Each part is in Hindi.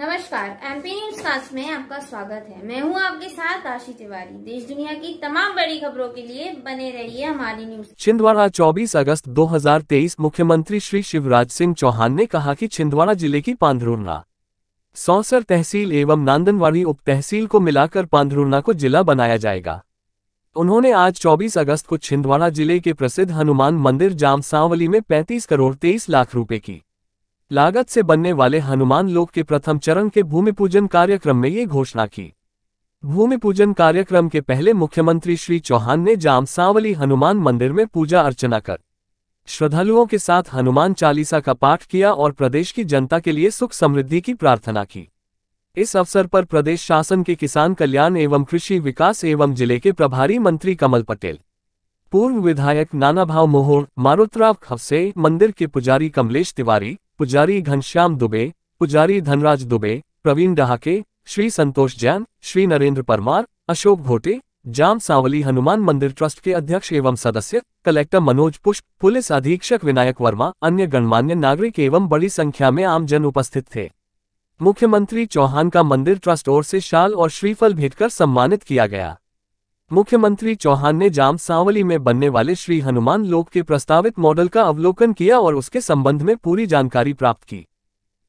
नमस्कार एमपी न्यूज कास्ट में आपका स्वागत है मैं हूं आपके साथ आशी तिवारी देश दुनिया की तमाम बड़ी खबरों के लिए बने रहिए हमारी न्यूज छिंदवाड़ा 24 अगस्त 2023 मुख्यमंत्री श्री शिवराज सिंह चौहान ने कहा कि छिंदवाड़ा जिले की पांधरूना सौसर तहसील एवं नांदनवाड़ी उप तहसील को मिलाकर पांधरूना को जिला बनाया जाएगा उन्होंने आज 24 अगस्त को छिंदवाड़ा जिले के प्रसिद्ध हनुमान मंदिर जामसावली में 35 करोड़ 23 लाख रुपए की लागत से बनने वाले हनुमान लोक के प्रथम चरण के भूमि पूजन कार्यक्रम में ये घोषणा की भूमि पूजन कार्यक्रम के पहले मुख्यमंत्री श्री चौहान ने जाम सावली हनुमान मंदिर में पूजा अर्चना कर श्रद्धालुओं के साथ हनुमान चालीसा का पाठ किया और प्रदेश की जनता के लिए सुख समृद्धि की प्रार्थना की इस अवसर पर प्रदेश शासन के किसान कल्याण एवं कृषि विकास एवं जिले के प्रभारी मंत्री कमल पटेल पूर्व विधायक नानाभाव मोहोर मारुतराव खवसे मंदिर के पुजारी कमलेश तिवारी पुजारी घनश्याम दुबे पुजारी धनराज दुबे प्रवीण डहाके श्री संतोष जैन श्री नरेंद्र परमार अशोक घोटे जाम सावली हनुमान मंदिर ट्रस्ट के अध्यक्ष एवं सदस्य कलेक्टर मनोज पुष्प पुलिस अधीक्षक विनायक वर्मा अन्य गणमान्य नागरिक एवं बड़ी संख्या में आमजन उपस्थित थे मुख्यमंत्री चौहान का मंदिर ट्रस्ट ओर से शाल और श्रीफल भेंटकर सम्मानित किया गया मुख्यमंत्री चौहान ने जाम सावली में बनने वाले श्री हनुमान लोक के प्रस्तावित मॉडल का अवलोकन किया और उसके संबंध में पूरी जानकारी प्राप्त की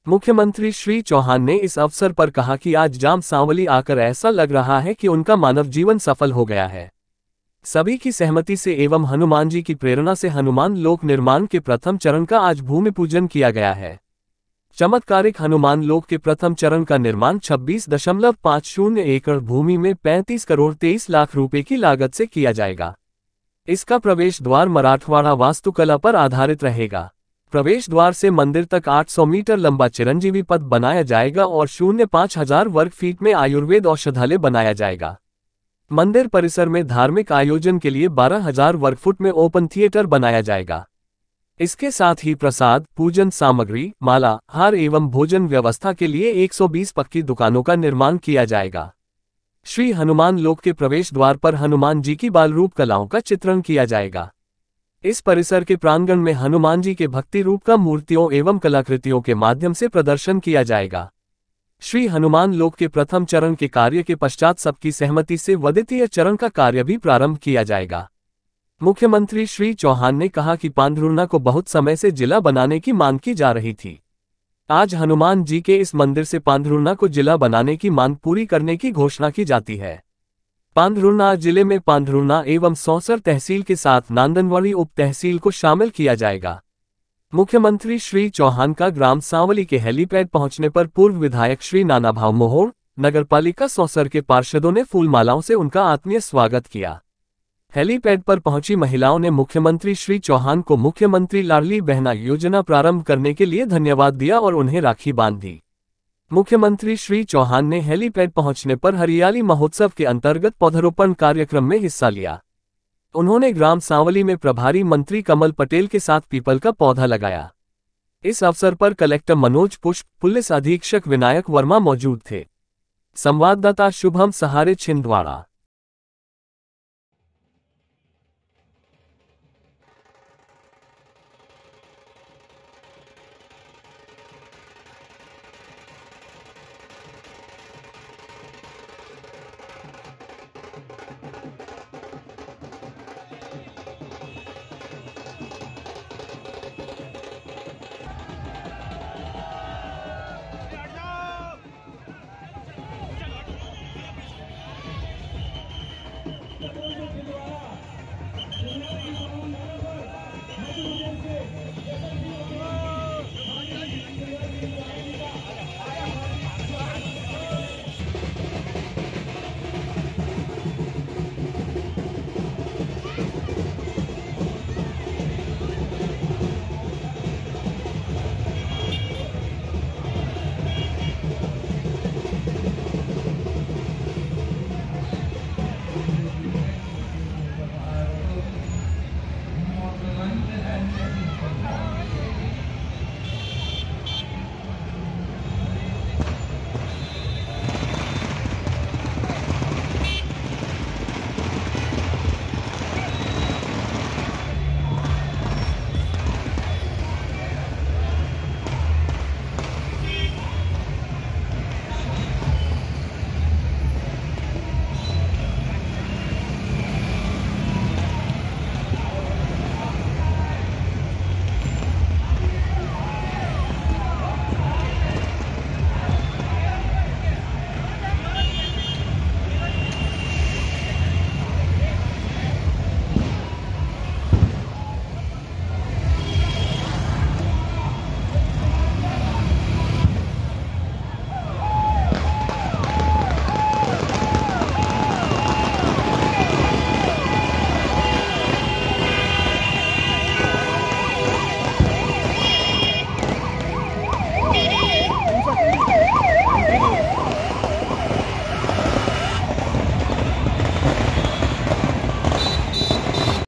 मुख्यमंत्री श्री चौहान ने इस अवसर पर कहा कि आज जाम सांवली आकर ऐसा लग रहा है कि उनका मानव जीवन सफल हो गया है सभी की सहमति से एवं हनुमान जी की प्रेरणा से हनुमान लोक निर्माण के प्रथम चरण का आज भूमि पूजन किया गया है चमत्कारिक हनुमान लोक के प्रथम चरण का निर्माण 26.50 एकड़ भूमि में 35 करोड़ 23 लाख रुपए की लागत से किया जाएगा इसका प्रवेश द्वार मराठवाड़ा वास्तुकला पर आधारित रहेगा प्रवेश द्वार से मंदिर तक 800 मीटर लंबा चिरंजीवी पथ बनाया जाएगा और शून्य पाँच हजार वर्ग फीट में आयुर्वेद औषधालय बनाया जाएगा मंदिर परिसर में धार्मिक आयोजन के लिए बारह वर्ग फुट में ओपन थिएटर बनाया जाएगा इसके साथ ही प्रसाद पूजन सामग्री माला हार एवं भोजन व्यवस्था के लिए 120 पक्की दुकानों का निर्माण किया जाएगा श्री हनुमान लोक के प्रवेश द्वार पर हनुमान जी की बाल रूप कलाओं का चित्रण किया जाएगा इस परिसर के प्रांगण में हनुमान जी के भक्ति रूप का मूर्तियों एवं कलाकृतियों के माध्यम से प्रदर्शन किया जाएगा श्री हनुमान लोक के प्रथम चरण के कार्य के पश्चात सबकी सहमति से वदितीय चरण का कार्य भी प्रारंभ किया जाएगा मुख्यमंत्री श्री चौहान ने कहा कि पांधरुना को बहुत समय से जिला बनाने की मांग की जा रही थी आज हनुमान जी के इस मंदिर से पांधरुना को जिला बनाने की मांग पूरी करने की घोषणा की जाती है पांधरुना जिले में पांधरुना एवं सौसर तहसील के साथ नांदनवाड़ी उप तहसील को शामिल किया जाएगा मुख्यमंत्री श्री चौहान का ग्राम सांवली के हेलीपैड पहुंचने पर पूर्व विधायक श्री नानाभाव मोहोड़ नगरपालिका सौसर के पार्षदों ने फूलमालाओं से उनका आत्मीय स्वागत किया हेलीपैड पर पहुंची महिलाओं ने मुख्यमंत्री श्री चौहान को मुख्यमंत्री लाडली बहना योजना प्रारंभ करने के लिए धन्यवाद दिया और उन्हें राखी बांध दी मुख्यमंत्री श्री चौहान ने हेलीपैड पहुंचने पर हरियाली महोत्सव के अंतर्गत पौधरोपण कार्यक्रम में हिस्सा लिया उन्होंने ग्राम सांवली में प्रभारी मंत्री कमल पटेल के साथ पीपल का पौधा लगाया इस अवसर पर कलेक्टर मनोज पुष्प पुलिस अधीक्षक विनायक वर्मा मौजूद थे संवाददाता शुभम सहारे छिंदवाड़ा